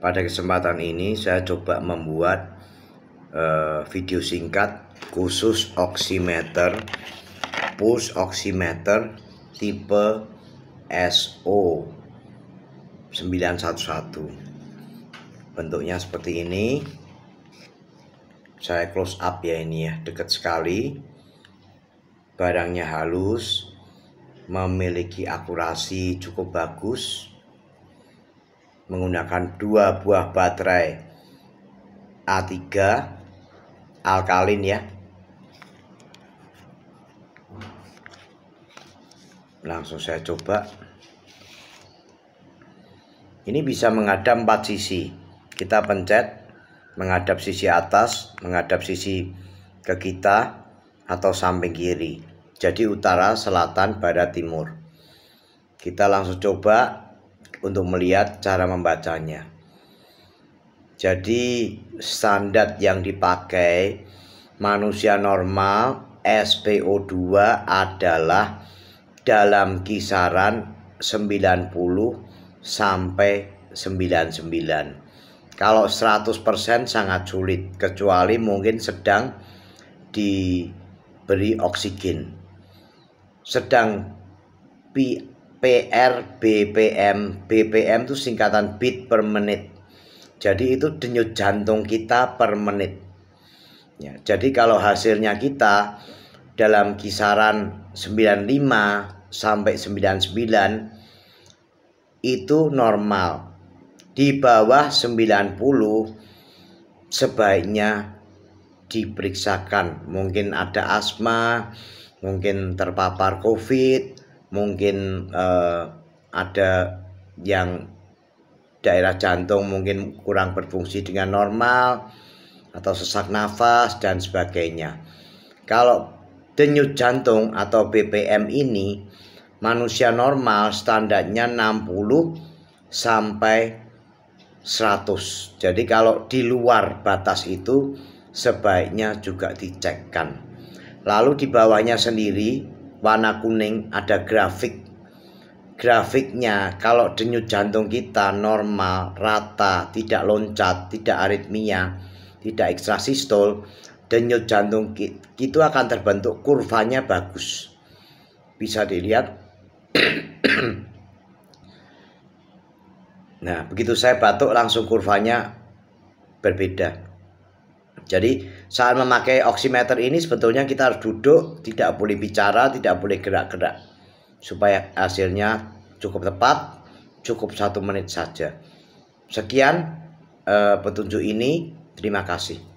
Pada kesempatan ini saya coba membuat uh, video singkat khusus oximeter push oximeter tipe SO 911 bentuknya seperti ini saya close up ya ini ya dekat sekali barangnya halus memiliki akurasi cukup bagus menggunakan dua buah baterai A3 alkalin ya langsung saya coba ini bisa menghadap empat sisi kita pencet menghadap sisi atas menghadap sisi ke kita atau samping kiri jadi utara selatan barat timur kita langsung coba untuk melihat cara membacanya. Jadi standar yang dipakai manusia normal SPO2 adalah dalam kisaran 90 sampai 99. Kalau 100% sangat sulit kecuali mungkin sedang diberi oksigen. Sedang PR BPM BPM itu singkatan beat per menit jadi itu denyut jantung kita per menit ya, jadi kalau hasilnya kita dalam kisaran 95 sampai 99 itu normal di bawah 90 sebaiknya diperiksakan mungkin ada asma mungkin terpapar covid mungkin uh, ada yang daerah jantung mungkin kurang berfungsi dengan normal atau sesak nafas dan sebagainya. Kalau denyut jantung atau BPM ini manusia normal standarnya 60 sampai 100. Jadi kalau di luar batas itu sebaiknya juga dicekkan. Lalu di bawahnya sendiri warna kuning ada grafik grafiknya kalau denyut jantung kita normal, rata, tidak loncat, tidak aritmia, tidak ekstra sistol, denyut jantung itu akan terbentuk kurvanya bagus. Bisa dilihat. nah, begitu saya batuk langsung kurvanya berbeda. Jadi saat memakai oximeter ini sebetulnya kita harus duduk, tidak boleh bicara, tidak boleh gerak-gerak. Supaya hasilnya cukup tepat, cukup satu menit saja. Sekian uh, petunjuk ini, terima kasih.